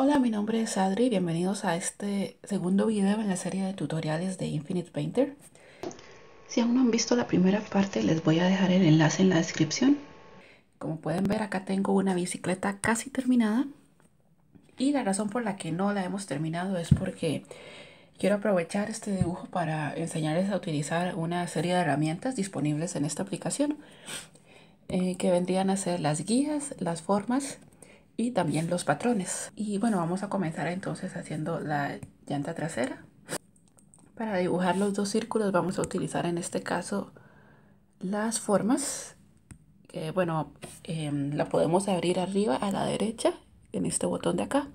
Hola, mi nombre es Adri y bienvenidos a este segundo video en la serie de tutoriales de Infinite Painter. Si aún no han visto la primera parte, les voy a dejar el enlace en la descripción. Como pueden ver, acá tengo una bicicleta casi terminada. Y la razón por la que no la hemos terminado es porque quiero aprovechar este dibujo para enseñarles a utilizar una serie de herramientas disponibles en esta aplicación. Eh, que vendrían a ser las guías, las formas y también los patrones. Y bueno, vamos a comenzar entonces haciendo la llanta trasera. Para dibujar los dos círculos vamos a utilizar en este caso las formas. Que bueno, em, la podemos abrir arriba a la derecha en este botón de acá.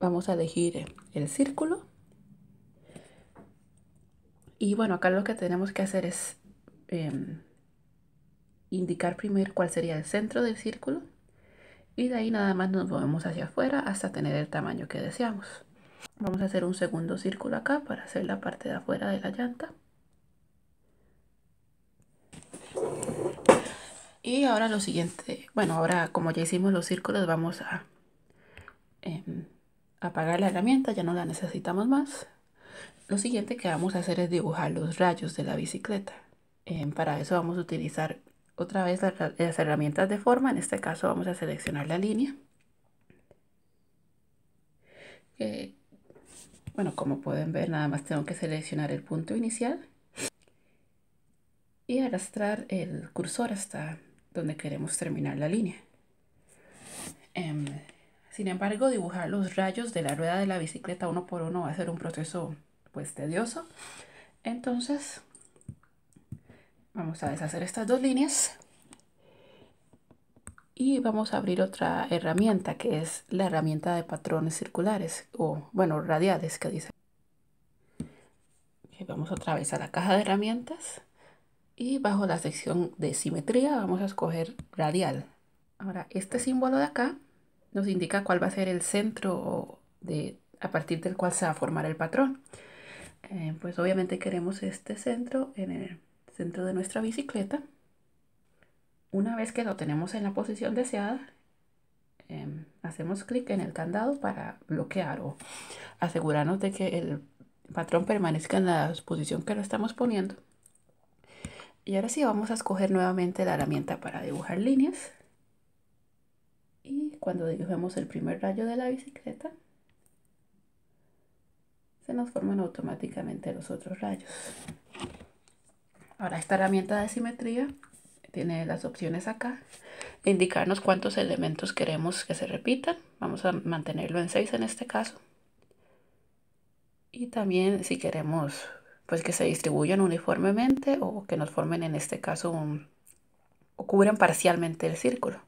Vamos a elegir el círculo. Y bueno, acá lo que tenemos que hacer es em, indicar primero cuál sería el centro del círculo y de ahí nada más nos movemos hacia afuera hasta tener el tamaño que deseamos. Vamos a hacer un segundo círculo acá para hacer la parte de afuera de la llanta. Y ahora lo siguiente, bueno, ahora como ya hicimos los círculos vamos a em, apagar la herramienta, ya no la necesitamos más. Lo siguiente que vamos a hacer es dibujar los rayos de la bicicleta. Em, para eso vamos a utilizar otra vez las herramientas de forma. En este caso vamos a seleccionar la línea. bueno, como pueden ver, nada más tengo que seleccionar el punto inicial y arrastrar el cursor hasta donde queremos terminar la línea. Em, sin embargo, dibujar los rayos de la rueda de la bicicleta uno por uno va a ser un proceso pues tedioso. Entonces, Vamos a deshacer estas dos líneas. Y vamos a abrir otra herramienta que es la herramienta de patrones circulares o, bueno, radiales que dice. vamos otra vez a la caja de herramientas y bajo la sección de simetría vamos a escoger radial. Ahora, este símbolo de acá nos indica cuál va a ser el centro de, a partir del cual se va a formar el patrón. Eh, pues obviamente queremos este centro en el, dentro de nuestra bicicleta. Una vez que lo tenemos en la posición deseada, em, hacemos clic en el candado para bloquear o asegurarnos de que el patrón permanezca en la posición que lo estamos poniendo. Y ahora sí vamos a escoger nuevamente la herramienta para dibujar líneas. Y cuando dibujemos el primer rayo de la bicicleta, se nos forman automáticamente los otros rayos. Ahora esta herramienta de simetría tiene las opciones acá. Indicarnos cuántos elementos queremos que se repitan. Vamos a mantenerlo en 6 en este caso. Y también si queremos pues que se distribuyan uniformemente o que nos formen en este caso o cubran parcialmente el círculo.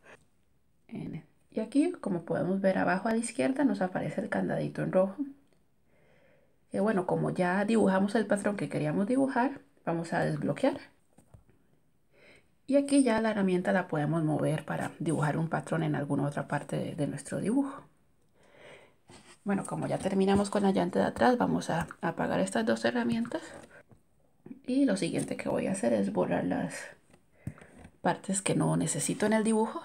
Y aquí, como podemos ver abajo a la izquierda, nos aparece el candadito en rojo. Y bueno, como ya dibujamos el patrón que queríamos dibujar, Vamos a desbloquear. Y aquí ya la herramienta la podemos mover para dibujar un patrón en alguna otra parte de, nuestro dibujo. Bueno, como ya terminamos con la llanta de atrás, vamos a apagar estas dos herramientas. Y lo siguiente que voy a hacer es borrar las partes que no necesito en el dibujo.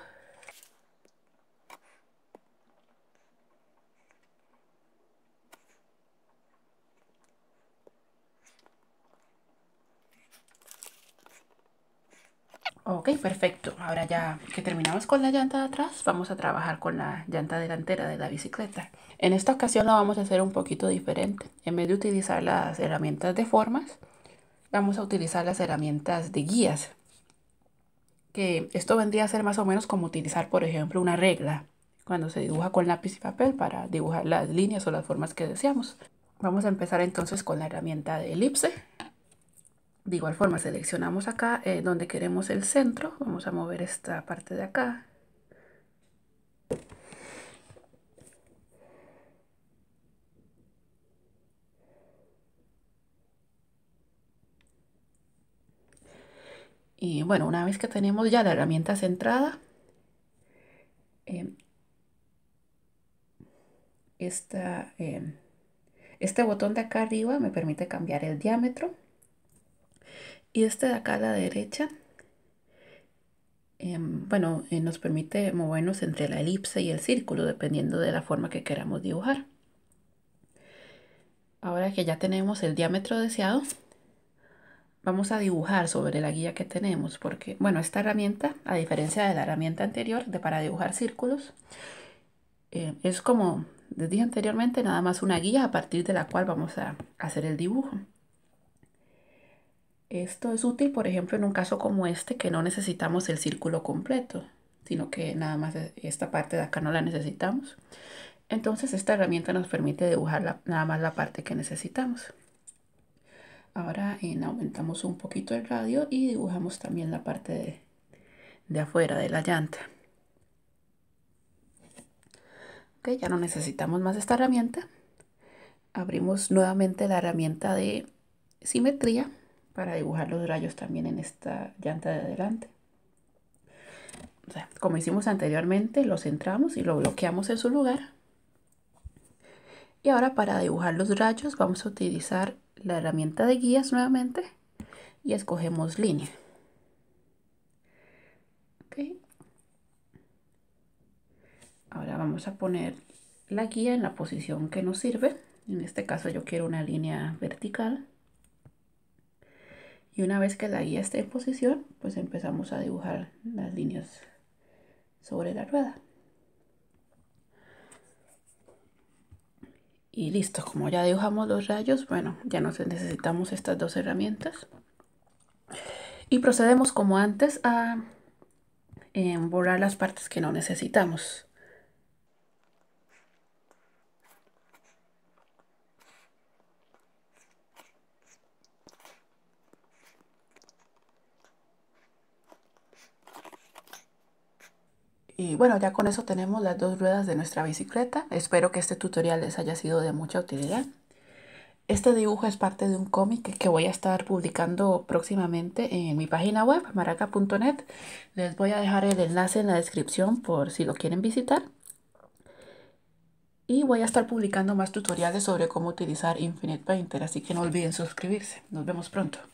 Ok, perfecto. Ahora ya que terminamos con la llanta de atrás, vamos a trabajar con la llanta delantera de la bicicleta. En esta ocasión lo vamos a hacer un poquito diferente. En vez de utilizar las herramientas de formas, vamos a utilizar las herramientas de guías. Que esto vendría a ser más o menos como utilizar, por ejemplo, una regla cuando se dibuja con lápiz y papel para dibujar las líneas o las formas que deseamos. Vamos a empezar entonces con la herramienta de elipse de igual forma seleccionamos acá eh, donde queremos el centro. Vamos a mover esta parte de acá. Y bueno, una vez que tenemos ya la herramienta centrada, em, em, este botón de acá arriba me permite cambiar el diámetro y este de acá a la derecha, em, bueno, eh, nos permite movernos entre la elipse y el círculo, dependiendo de la forma que queramos dibujar. Ahora que ya tenemos el diámetro deseado, vamos a dibujar sobre la guía que tenemos, porque, bueno, esta herramienta, a diferencia de la herramienta anterior de para dibujar círculos, eh, es como les dije anteriormente, nada más una guía a partir de la cual vamos a hacer el dibujo. Esto es útil, por ejemplo, en un caso como este, que no necesitamos el círculo completo, sino que nada más e, esta parte de acá no la necesitamos. Entonces esta herramienta nos permite dibujar nada más la parte que necesitamos. Ahora aumentamos un poquito el radio y dibujamos también la parte de, afuera de la llanta. ya no necesitamos más esta herramienta. Abrimos nuevamente la herramienta de simetría para dibujar los rayos también en esta llanta de adelante. como hicimos anteriormente, lo centramos y lo bloqueamos en su lugar. Y ahora para dibujar los rayos vamos a utilizar la herramienta de guías nuevamente y escogemos línea. Ahora vamos a poner la guía en la posición que nos sirve. En este caso yo quiero una línea vertical. Y una vez que la guía esté en posición, pues empezamos a dibujar las líneas sobre la rueda. Y listo, como ya dibujamos los rayos, bueno, ya no necesitamos estas dos herramientas. Y procedemos como antes a em, borrar las partes que no necesitamos. Y bueno, ya con eso tenemos las dos ruedas de nuestra bicicleta. Espero que este tutorial les haya sido de mucha utilidad. Este dibujo es parte de un cómic que voy a estar publicando próximamente en mi página web, maraca.net. Les voy a dejar el enlace en la descripción por si lo quieren visitar. Y voy a estar publicando más tutoriales sobre cómo utilizar Infinite Painter, así que no olviden suscribirse. Nos vemos pronto.